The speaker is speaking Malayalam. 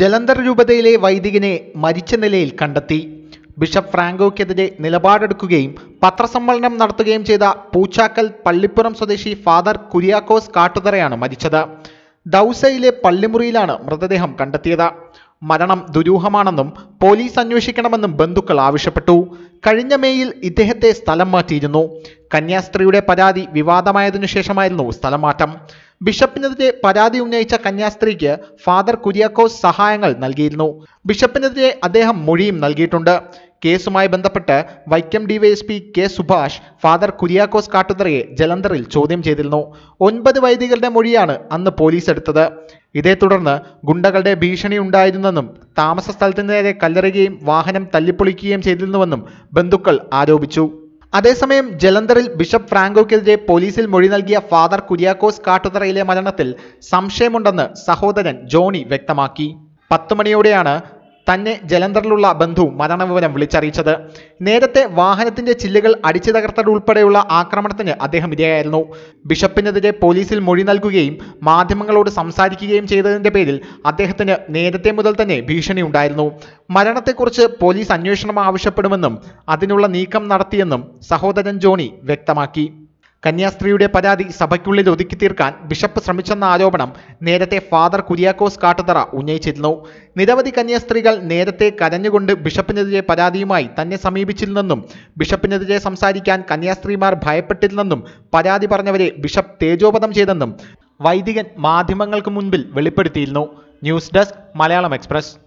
ജലന്ധർ രൂപതയിലെ വൈദികനെ മരിച്ച നിലയിൽ കണ്ടെത്തി ബിഷപ്പ് ഫ്രാങ്കോയ്ക്കെതിരെ നിലപാടെടുക്കുകയും പത്രസമ്മേളനം നടത്തുകയും ചെയ്ത പൂച്ചാക്കൽ പള്ളിപ്പുറം സ്വദേശി ഫാദർ കുര്യാക്കോസ് കാട്ടുതറയാണ് മരിച്ചത് ദൗസയിലെ പള്ളിമുറിയിലാണ് മൃതദേഹം കണ്ടെത്തിയത് മരണം ദുരൂഹമാണെന്നും പോലീസ് അന്വേഷിക്കണമെന്നും ബന്ധുക്കൾ ആവശ്യപ്പെട്ടു കഴിഞ്ഞ മേയിൽ ഇദ്ദേഹത്തെ സ്ഥലം മാറ്റിയിരുന്നു കന്യാസ്ത്രീയുടെ പരാതി വിവാദമായതിനു ശേഷമായിരുന്നു സ്ഥലം മാറ്റം ബിഷപ്പിനെതിരെ പരാതി ഉന്നയിച്ച കന്യാസ്ത്രീക്ക് ഫാദർ കുര്യാക്കോസ് സഹായങ്ങൾ നൽകിയിരുന്നു ബിഷപ്പിനെതിരെ അദ്ദേഹം മൊഴിയും നൽകിയിട്ടുണ്ട് കേസുമായി ബന്ധപ്പെട്ട് Vaikom DYSP K Subhash father Kuriakose കാട്ടുതറയെ ജലന്ധറിൽ ചോദ്യം ചെയ്തിരുന്നു ഒൻപത് വൈദികളുടെ മൊഴിയാണ് അന്ന് പോലീസ് എടുത്തത് ഇതേ തുടർന്ന് ഗുണ്ടകളുടെ ഭീഷണി ഉണ്ടായിരുന്നെന്നും താമസ സ്ഥലത്തിനു നേരെ കല്ലെറിയുകയും വാഹനം തല്ലിപ്പൊളിക്കുകയും ചെയ്തിരുന്നുവെന്നും ബന്ധുക്കൾ ആരോപിച്ചു അതേസമയം ജലന്ധറിൽ ബിഷപ്പ് ഫ്രാങ്കോക്കെതിരെ പോലീസിൽ മൊഴി നൽകിയ ഫാദർ കുര്യാക്കോസ് കാട്ടുതറയിലെ മരണത്തിൽ സംശയമുണ്ടെന്ന് സഹോദരൻ ജോണി വ്യക്തമാക്കി പത്തുമണിയോടെയാണ് മണിയോടെയാണ് തന്നെ ജലന്ധറിലുള്ള മരണ മരണവിവരം വിളിച്ചറിയിച്ചത് നേരത്തെ വാഹനത്തിന്റെ ചില്ലുകൾ അടിച്ചു തകർത്തത് ആക്രമണത്തിന് അദ്ദേഹം ഇരയായിരുന്നു ബിഷപ്പിനെതിരെ പോലീസിൽ മൊഴി നൽകുകയും മാധ്യമങ്ങളോട് സംസാരിക്കുകയും ചെയ്തതിന്റെ പേരിൽ അദ്ദേഹത്തിന് നേരത്തെ മുതൽ തന്നെ ഭീഷണി ഉണ്ടായിരുന്നു മരണത്തെക്കുറിച്ച് പോലീസ് അന്വേഷണം ആവശ്യപ്പെടുമെന്നും അതിനുള്ള നീക്കം നടത്തിയെന്നും സഹോദരൻ ജോണി വ്യക്തമാക്കി കന്യാസ്ത്രീയുടെ പരാതി സഭയ്ക്കുള്ളിൽ ഒതുക്കി തീർക്കാൻ ബിഷപ്പ് ശ്രമിച്ചെന്ന ആരോപണം നേരത്തെ ഫാദർ കുര്യാക്കോസ് കാട്ടുതറ ഉന്നയിച്ചിരുന്നു നിരവധി കന്യാസ്ത്രീകൾ നേരത്തെ കരഞ്ഞുകൊണ്ട് ബിഷപ്പിനെതിരെ പരാതിയുമായി തന്നെ സമീപിച്ചിരുന്നെന്നും ബിഷപ്പിനെതിരെ സംസാരിക്കാൻ കന്യാസ്ത്രീമാർ ഭയപ്പെട്ടിരുന്നെന്നും പരാതി പറഞ്ഞവരെ ബിഷപ്പ് തേജോപതം ചെയ്തെന്നും വൈദികൻ മാധ്യമങ്ങൾക്ക് മുൻപിൽ വെളിപ്പെടുത്തിയിരുന്നു ന്യൂസ് ഡെസ്ക് മലയാളം എക്സ്പ്രസ്